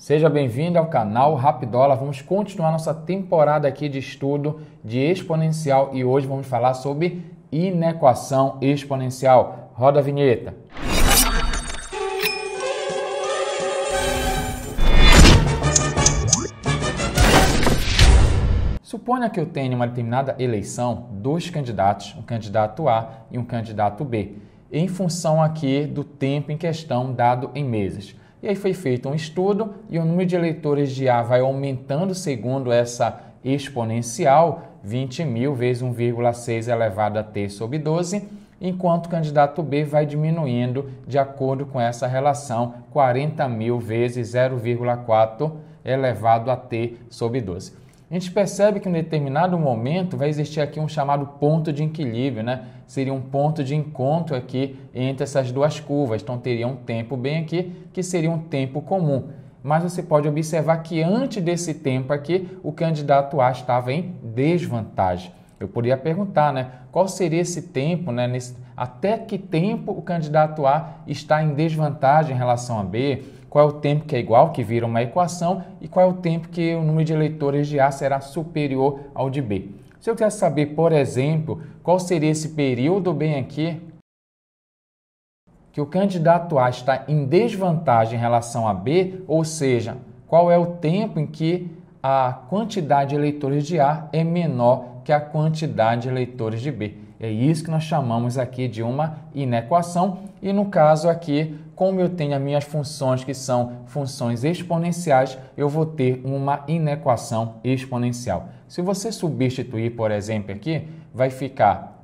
Seja bem-vindo ao canal Rapidola. Vamos continuar nossa temporada aqui de estudo de exponencial e hoje vamos falar sobre inequação exponencial. Roda a vinheta. Suponha que eu tenha uma determinada eleição dois candidatos, um candidato A e um candidato B, em função aqui do tempo em questão dado em meses. E aí foi feito um estudo e o número de eleitores de A vai aumentando segundo essa exponencial, 20 mil vezes 1,6 elevado a t sobre 12, enquanto o candidato B vai diminuindo de acordo com essa relação, 40 mil vezes 0,4 elevado a t sobre 12. A gente percebe que em determinado momento vai existir aqui um chamado ponto de equilíbrio, né? Seria um ponto de encontro aqui entre essas duas curvas. Então teria um tempo bem aqui que seria um tempo comum. Mas você pode observar que antes desse tempo aqui, o candidato A estava em desvantagem. Eu poderia perguntar, né? Qual seria esse tempo, né? Nesse, até que tempo o candidato A está em desvantagem em relação a B? qual é o tempo que é igual, que vira uma equação, e qual é o tempo que o número de eleitores de A será superior ao de B. Se eu quero saber, por exemplo, qual seria esse período bem aqui, que o candidato A está em desvantagem em relação a B, ou seja, qual é o tempo em que a quantidade de eleitores de A é menor que a quantidade de eleitores de B. É isso que nós chamamos aqui de uma inequação. E no caso aqui, como eu tenho as minhas funções que são funções exponenciais, eu vou ter uma inequação exponencial. Se você substituir, por exemplo, aqui, vai ficar.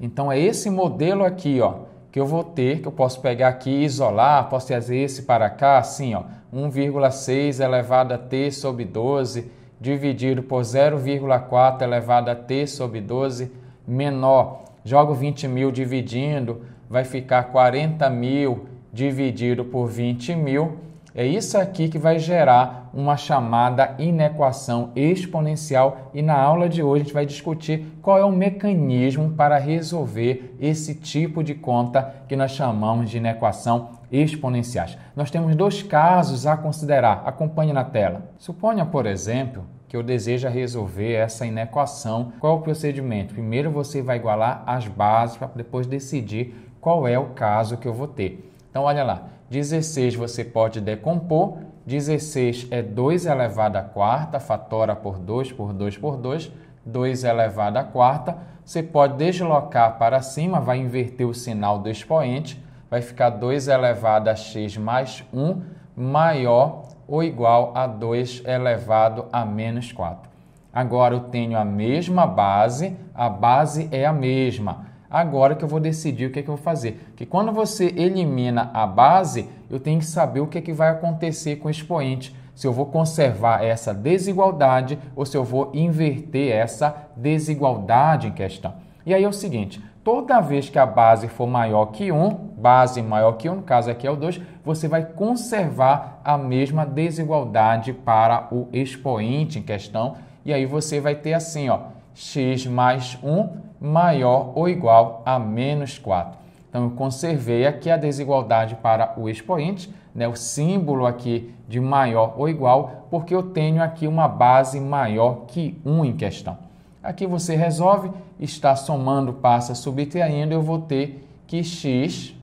Então é esse modelo aqui, ó, que eu vou ter, que eu posso pegar aqui e isolar, posso fazer esse para cá, assim, ó, 1,6 elevado a t sobre 12 dividido por 0,4 elevado a t sobre 12 menor. Jogo 20 mil dividindo, vai ficar 40 mil dividido por 20 mil é isso aqui que vai gerar uma chamada inequação exponencial e na aula de hoje a gente vai discutir qual é o mecanismo para resolver esse tipo de conta que nós chamamos de inequação exponenciais. Nós temos dois casos a considerar. Acompanhe na tela. Suponha, por exemplo, que eu deseja resolver essa inequação. Qual é o procedimento? Primeiro você vai igualar as bases para depois decidir qual é o caso que eu vou ter. Então, olha lá, 16 você pode decompor, 16 é 2 elevado à quarta, fatora por 2 por 2 por 2, 2 elevado à quarta. Você pode deslocar para cima, vai inverter o sinal do expoente, vai ficar 2 elevado a x mais 1 maior ou igual a 2 elevado a menos 4. Agora eu tenho a mesma base, a base é a mesma agora que eu vou decidir o que é que eu vou fazer. que quando você elimina a base, eu tenho que saber o que é que vai acontecer com o expoente. Se eu vou conservar essa desigualdade ou se eu vou inverter essa desigualdade em questão. E aí é o seguinte, toda vez que a base for maior que 1, base maior que 1, no caso aqui é o 2, você vai conservar a mesma desigualdade para o expoente em questão. E aí você vai ter assim, ó, x mais 1 maior ou igual a menos 4. Então, eu conservei aqui a desigualdade para o expoente, né, o símbolo aqui de maior ou igual, porque eu tenho aqui uma base maior que 1 em questão. Aqui você resolve, está somando, passa, subtraindo, eu vou ter que x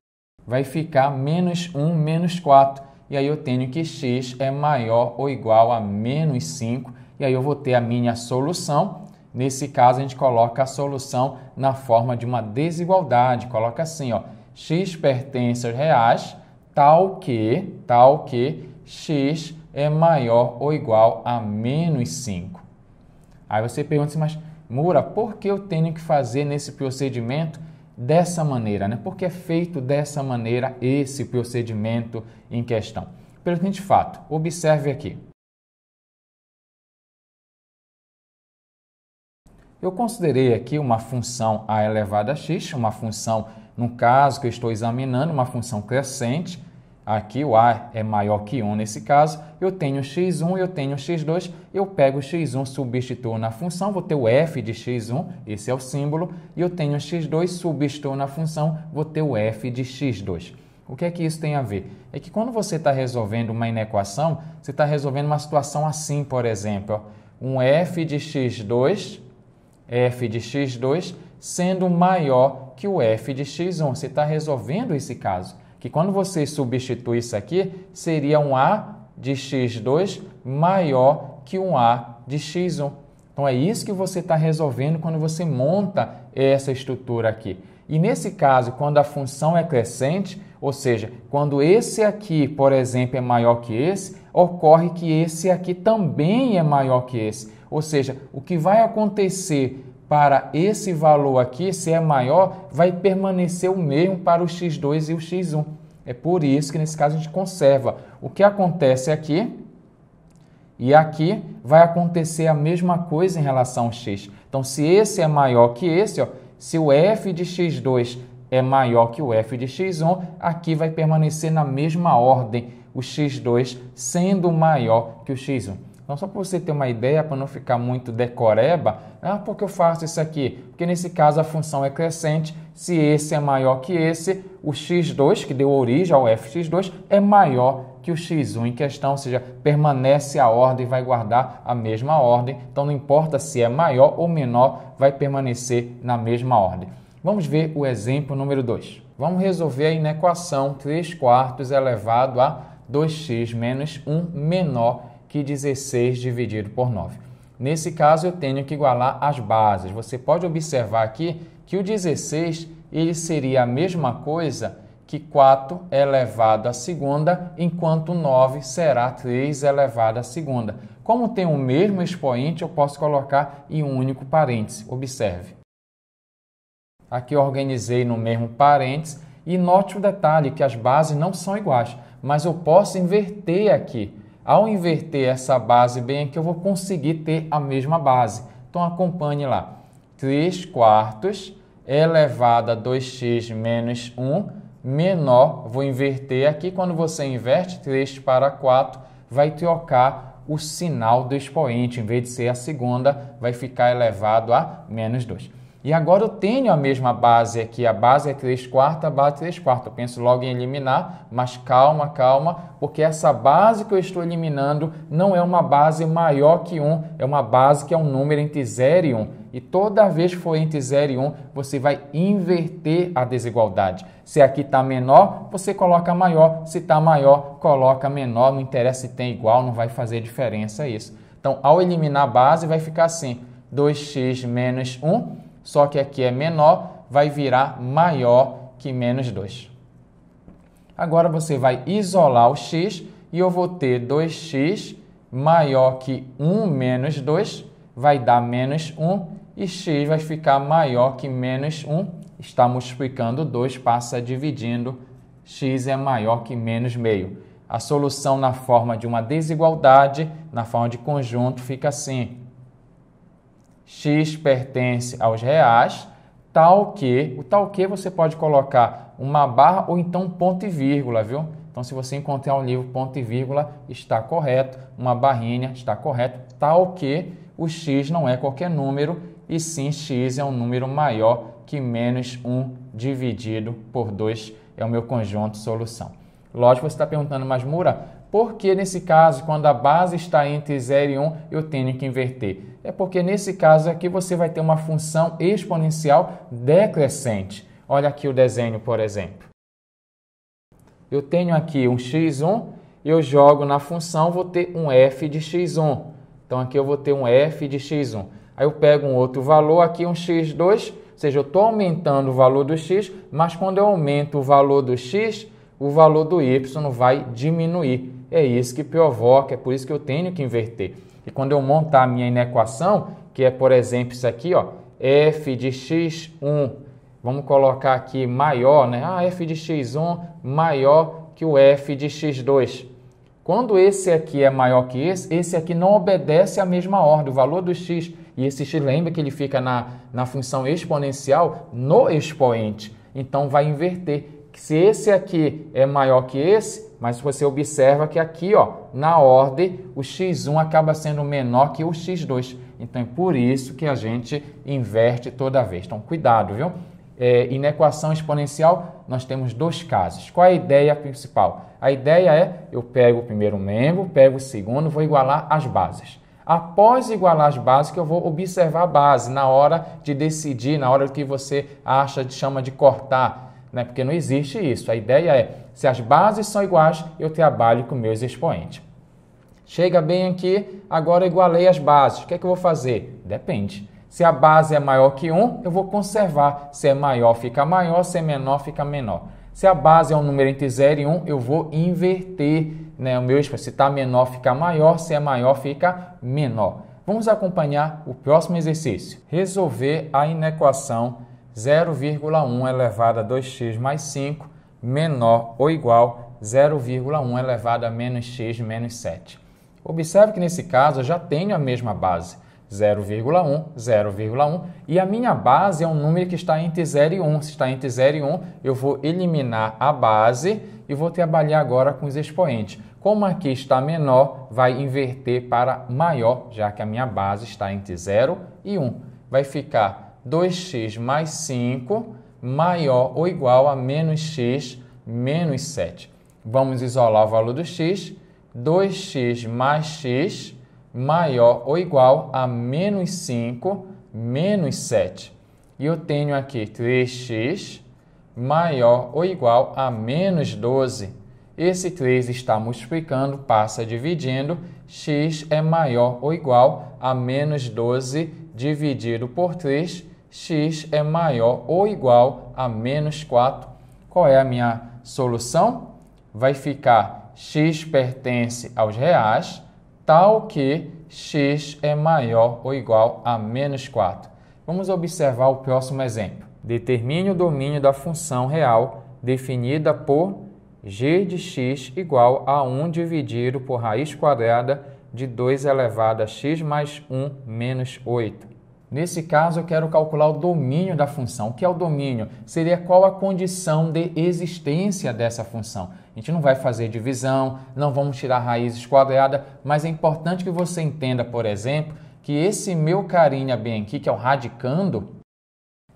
vai ficar menos 1 menos 4. E aí eu tenho que x é maior ou igual a menos 5. E aí eu vou ter a minha solução Nesse caso, a gente coloca a solução na forma de uma desigualdade. Coloca assim, ó, x pertence aos reais, tal que, tal que x é maior ou igual a menos 5. Aí você pergunta assim mas Mura, por que eu tenho que fazer nesse procedimento dessa maneira? Né? Por que é feito dessa maneira esse procedimento em questão? Pelo seguinte fato, observe aqui. Eu considerei aqui uma função a elevada a x, uma função, no caso que eu estou examinando, uma função crescente. Aqui o a é maior que 1 nesse caso. Eu tenho x1, eu tenho x2. Eu pego x1, substituo na função, vou ter o f de x1, esse é o símbolo. E eu tenho x2, substituo na função, vou ter o f de x2. O que é que isso tem a ver? É que quando você está resolvendo uma inequação, você está resolvendo uma situação assim, por exemplo. Ó, um f de x2 f de x2 sendo maior que o f de x1. Você está resolvendo esse caso, que quando você substitui isso aqui, seria um a de x2 maior que um a de x1. Então é isso que você está resolvendo quando você monta essa estrutura aqui. E nesse caso, quando a função é crescente, ou seja, quando esse aqui, por exemplo, é maior que esse, ocorre que esse aqui também é maior que esse. Ou seja, o que vai acontecer para esse valor aqui, se é maior, vai permanecer o mesmo para o x2 e o x1. É por isso que nesse caso a gente conserva. O que acontece aqui e aqui vai acontecer a mesma coisa em relação ao x. Então, se esse é maior que esse, ó, se o f de x2 é maior que o f de x1, aqui vai permanecer na mesma ordem o x2 sendo maior que o x1. Então, só para você ter uma ideia, para não ficar muito decoreba, ah, por que eu faço isso aqui? Porque nesse caso a função é crescente, se esse é maior que esse, o x2, que deu origem ao fx2, é maior que o x1 em questão, ou seja, permanece a ordem, vai guardar a mesma ordem. Então, não importa se é maior ou menor, vai permanecer na mesma ordem. Vamos ver o exemplo número 2. Vamos resolver a inequação 3 quartos elevado a 2x menos 1 menor que 16 dividido por 9. Nesse caso, eu tenho que igualar as bases. Você pode observar aqui que o 16 ele seria a mesma coisa que 4 elevado à segunda, enquanto 9 será 3 elevado à segunda. Como tem o mesmo expoente, eu posso colocar em um único parêntese. Observe. Aqui organizei no mesmo parêntese e note o detalhe que as bases não são iguais, mas eu posso inverter aqui. Ao inverter essa base bem aqui, eu vou conseguir ter a mesma base. Então acompanhe lá. 3 quartos elevado a 2x menos 1 menor, vou inverter aqui. Quando você inverte 3 para 4, vai trocar o sinal do expoente. Em vez de ser a segunda, vai ficar elevado a menos 2. E agora eu tenho a mesma base aqui, a base é 3 quartos, a base é 3 quartos. Eu penso logo em eliminar, mas calma, calma, porque essa base que eu estou eliminando não é uma base maior que 1, é uma base que é um número entre 0 e 1. E toda vez que for entre 0 e 1, você vai inverter a desigualdade. Se aqui está menor, você coloca maior. Se está maior, coloca menor. Não interessa se tem igual, não vai fazer diferença isso. Então, ao eliminar a base, vai ficar assim, 2x menos 1 só que aqui é menor, vai virar maior que menos 2. Agora você vai isolar o x e eu vou ter 2x maior que 1 menos 2, vai dar menos 1 e x vai ficar maior que menos 1. Está multiplicando 2, passa dividindo, x é maior que menos meio. A solução na forma de uma desigualdade, na forma de conjunto, fica assim. X pertence aos reais, tal que, o tal que você pode colocar uma barra ou então ponto e vírgula, viu? Então, se você encontrar um livro ponto e vírgula, está correto, uma barrinha está correto, tal que o x não é qualquer número, e sim x é um número maior que menos 1 dividido por 2 é o meu conjunto solução. Lógico, você está perguntando, mas Mura, porque nesse caso, quando a base está entre 0 e 1, um, eu tenho que inverter? É porque nesse caso aqui você vai ter uma função exponencial decrescente. Olha aqui o desenho, por exemplo. Eu tenho aqui um x1, eu jogo na função, vou ter um f de x1. Então aqui eu vou ter um f de x1. Aí eu pego um outro valor, aqui um x2, ou seja, eu estou aumentando o valor do x, mas quando eu aumento o valor do x, o valor do y vai diminuir. É isso que provoca, é por isso que eu tenho que inverter. E quando eu montar a minha inequação, que é, por exemplo, isso aqui, ó, f de x1, vamos colocar aqui maior, né? Ah, f de x1 maior que o f de x2. Quando esse aqui é maior que esse, esse aqui não obedece à mesma ordem, o valor do x. E esse x, lembra que ele fica na, na função exponencial no expoente. Então, vai inverter se esse aqui é maior que esse, mas você observa que aqui, ó, na ordem, o x1 acaba sendo menor que o x2. Então é por isso que a gente inverte toda vez. Então cuidado, viu? É, equação exponencial nós temos dois casos. Qual é a ideia principal? A ideia é eu pego o primeiro membro, pego o segundo, vou igualar as bases. Após igualar as bases, que eu vou observar a base na hora de decidir, na hora que você acha, chama de cortar né? porque não existe isso. A ideia é, se as bases são iguais, eu trabalho com meus expoentes. Chega bem aqui, agora igualei as bases. O que é que eu vou fazer? Depende. Se a base é maior que 1, eu vou conservar. Se é maior, fica maior. Se é menor, fica menor. Se a base é um número entre 0 e 1, eu vou inverter né, o meu Se está menor, fica maior. Se é maior, fica menor. Vamos acompanhar o próximo exercício. Resolver a inequação 0,1 elevado a 2x mais 5 menor ou igual 0,1 elevado a menos x menos 7. Observe que nesse caso eu já tenho a mesma base, 0,1, 0,1, e a minha base é um número que está entre 0 e 1. Se está entre 0 e 1, eu vou eliminar a base e vou trabalhar agora com os expoentes. Como aqui está menor, vai inverter para maior, já que a minha base está entre 0 e 1. Vai ficar 2x mais 5 maior ou igual a menos x menos 7. Vamos isolar o valor do x. 2x mais x maior ou igual a menos 5 menos 7. E eu tenho aqui 3x maior ou igual a menos 12. Esse 3 está multiplicando, passa dividindo. x é maior ou igual a menos 12 dividido por 3 x é maior ou igual a menos 4. Qual é a minha solução? Vai ficar x pertence aos reais, tal que x é maior ou igual a menos 4. Vamos observar o próximo exemplo. Determine o domínio da função real definida por g de x igual a 1 dividido por raiz quadrada de 2 elevado a x mais 1 menos 8. Nesse caso, eu quero calcular o domínio da função. O que é o domínio? Seria qual a condição de existência dessa função. A gente não vai fazer divisão, não vamos tirar raízes quadradas, mas é importante que você entenda, por exemplo, que esse meu carinha bem aqui, que é o radicando,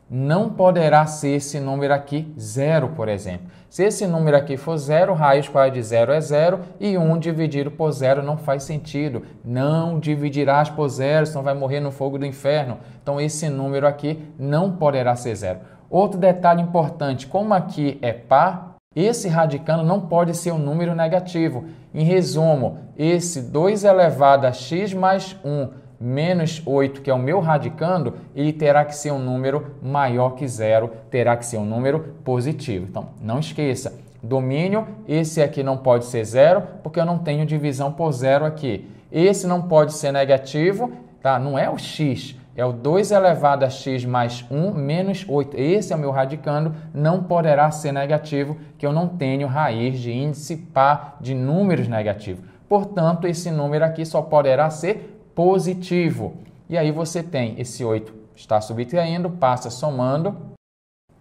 não poderá ser esse número aqui zero, por exemplo. Se esse número aqui for zero, raiz quadrada de zero é zero e 1 um dividido por zero não faz sentido. Não dividirás por zero, senão vai morrer no fogo do inferno. Então esse número aqui não poderá ser zero. Outro detalhe importante, como aqui é par, esse radicando não pode ser um número negativo. Em resumo, esse 2 elevado a x mais 1 menos 8, que é o meu radicando, ele terá que ser um número maior que zero, terá que ser um número positivo. Então, não esqueça, domínio, esse aqui não pode ser zero, porque eu não tenho divisão por zero aqui. Esse não pode ser negativo, tá? Não é o x, é o 2 elevado a x mais 1 menos 8. Esse é o meu radicando, não poderá ser negativo, que eu não tenho raiz de índice par de números negativos. Portanto, esse número aqui só poderá ser positivo. E aí você tem esse 8 está subtraindo, passa somando.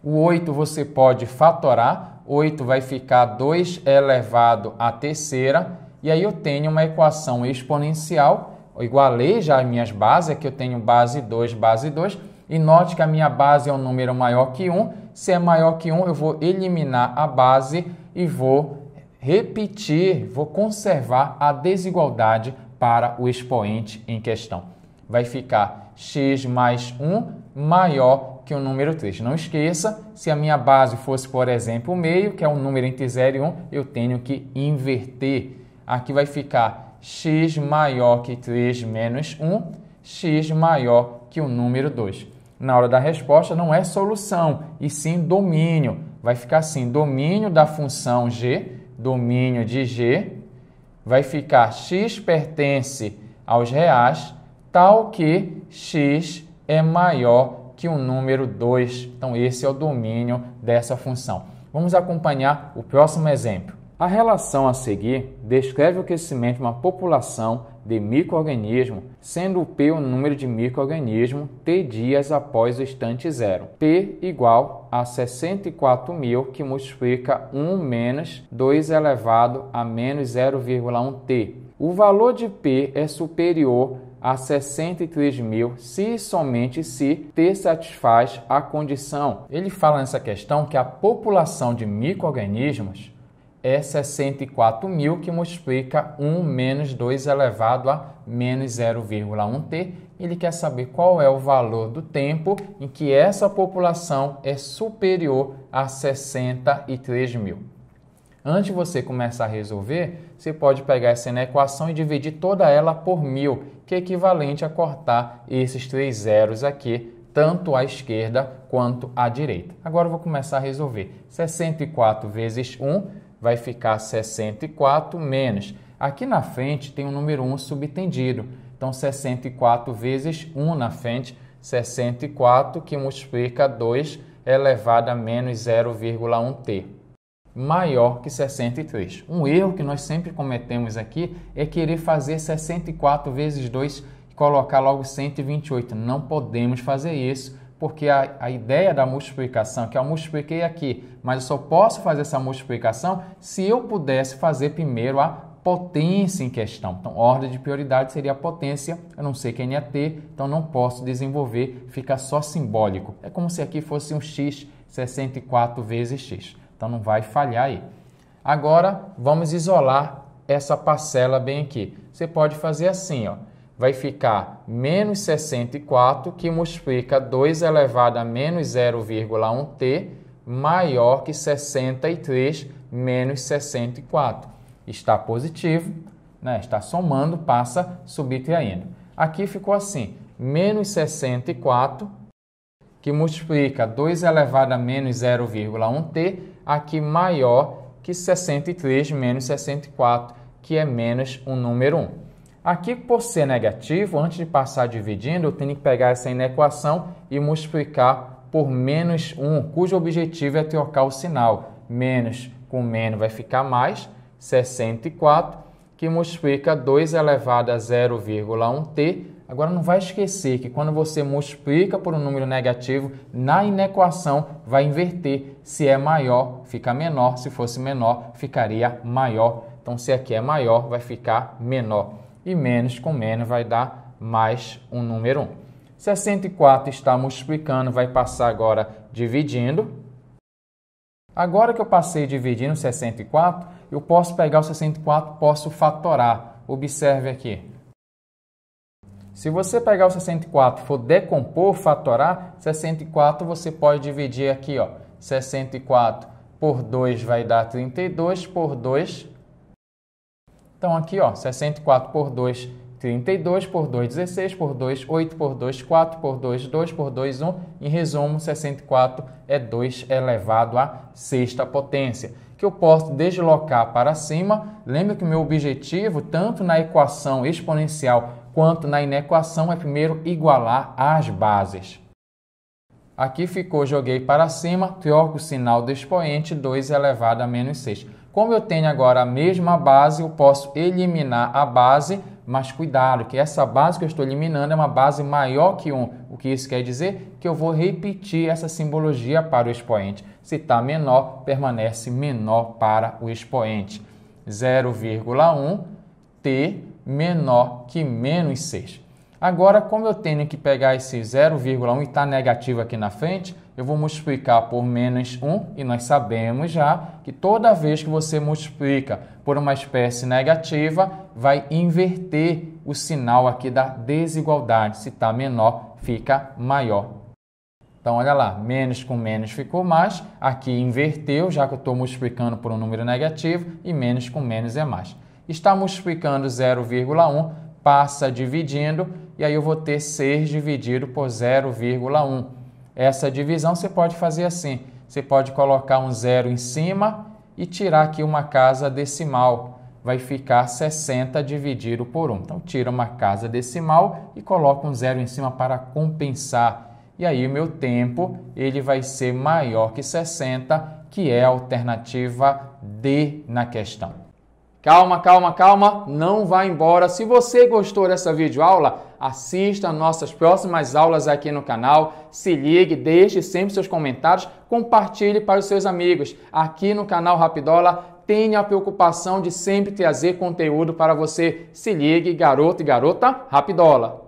O 8 você pode fatorar, 8 vai ficar 2 elevado à terceira, e aí eu tenho uma equação exponencial, eu igualei já as minhas bases, aqui eu tenho base 2, base 2, e note que a minha base é um número maior que 1, se é maior que 1 eu vou eliminar a base e vou repetir, vou conservar a desigualdade para o expoente em questão. Vai ficar x mais 1 maior que o número 3. Não esqueça, se a minha base fosse, por exemplo, o meio, que é um número entre 0 e 1, eu tenho que inverter. Aqui vai ficar x maior que 3 menos 1, x maior que o número 2. Na hora da resposta, não é solução, e sim domínio. Vai ficar assim, domínio da função g, domínio de g vai ficar x pertence aos reais, tal que x é maior que o número 2. Então, esse é o domínio dessa função. Vamos acompanhar o próximo exemplo. A relação a seguir descreve o crescimento de uma população de microorganismo, sendo P o número de microorganismo T dias após o instante zero. P igual a 64 mil, que multiplica 1 menos 2 elevado a menos 0,1 T. O valor de P é superior a 63 mil se e somente se T satisfaz a condição. Ele fala nessa questão que a população de microorganismos é 64.000, que multiplica 1 menos 2 elevado a menos 0,1t. Ele quer saber qual é o valor do tempo em que essa população é superior a 63 mil. Antes de você começar a resolver, você pode pegar essa equação e dividir toda ela por mil, que é equivalente a cortar esses três zeros aqui tanto à esquerda quanto à direita. Agora eu vou começar a resolver. 64 vezes 1 vai ficar 64 menos. Aqui na frente tem o número 1 subtendido. Então, 64 vezes 1 na frente, 64, que multiplica 2 elevado a menos 0,1t, maior que 63. Um erro que nós sempre cometemos aqui é querer fazer 64 vezes 2 e colocar logo 128. Não podemos fazer isso porque a, a ideia da multiplicação, que eu multipliquei aqui, mas eu só posso fazer essa multiplicação se eu pudesse fazer primeiro a potência em questão. Então, ordem de prioridade seria a potência, eu não sei quem é T, então não posso desenvolver, fica só simbólico. É como se aqui fosse um x 64 vezes x. Então não vai falhar aí. Agora, vamos isolar essa parcela bem aqui. Você pode fazer assim, ó vai ficar menos 64, que multiplica 2 elevado a menos 0,1t, maior que 63 menos 64. Está positivo, né? está somando, passa subtraindo. Aqui ficou assim, menos 64, que multiplica 2 elevado a menos 0,1t, aqui maior que 63 menos 64, que é menos o número 1. Aqui, por ser negativo, antes de passar dividindo, eu tenho que pegar essa inequação e multiplicar por menos 1, cujo objetivo é trocar o sinal. Menos com menos vai ficar mais, 64, que multiplica 2 elevado a 0,1t. Agora, não vai esquecer que quando você multiplica por um número negativo, na inequação vai inverter. Se é maior, fica menor. Se fosse menor, ficaria maior. Então, se aqui é maior, vai ficar menor e menos com menos vai dar mais um número 1. 64 está multiplicando, vai passar agora dividindo. Agora que eu passei dividindo 64, eu posso pegar o 64, posso fatorar. Observe aqui. Se você pegar o 64 for decompor, fatorar, 64 você pode dividir aqui, ó. 64 por 2 vai dar 32, por 2 então aqui, ó, 64 por 2, 32 por 2, 16 por 2, 8 por 2, 4 por 2, 2 por 2, 1. Em resumo, 64 é 2 elevado à sexta potência, que eu posso deslocar para cima. Lembra que o meu objetivo, tanto na equação exponencial quanto na inequação, é primeiro igualar as bases. Aqui ficou, joguei para cima, troco o sinal do expoente, 2 elevado a menos 6. Como eu tenho agora a mesma base, eu posso eliminar a base, mas cuidado, que essa base que eu estou eliminando é uma base maior que 1. O que isso quer dizer? Que eu vou repetir essa simbologia para o expoente. Se está menor, permanece menor para o expoente. 0,1 t menor que menos 6. Agora, como eu tenho que pegar esse 0,1 e está negativo aqui na frente, eu vou multiplicar por menos 1 e nós sabemos já que toda vez que você multiplica por uma espécie negativa, vai inverter o sinal aqui da desigualdade. Se está menor, fica maior. Então, olha lá, menos com menos ficou mais. Aqui inverteu, já que eu estou multiplicando por um número negativo, e menos com menos é mais. Está multiplicando 0,1, passa dividindo, e aí eu vou ter 6 dividido por 0,1 essa divisão você pode fazer assim: você pode colocar um zero em cima e tirar aqui uma casa decimal. Vai ficar 60 dividido por 1. Então, tira uma casa decimal e coloca um zero em cima para compensar. E aí, o meu tempo ele vai ser maior que 60, que é a alternativa D na questão. Calma, calma, calma, não vá embora. Se você gostou dessa videoaula, assista nossas próximas aulas aqui no canal, se ligue, deixe sempre seus comentários, compartilhe para os seus amigos. Aqui no canal Rapidola tenha a preocupação de sempre trazer conteúdo para você. Se ligue, garoto e garota Rapidola.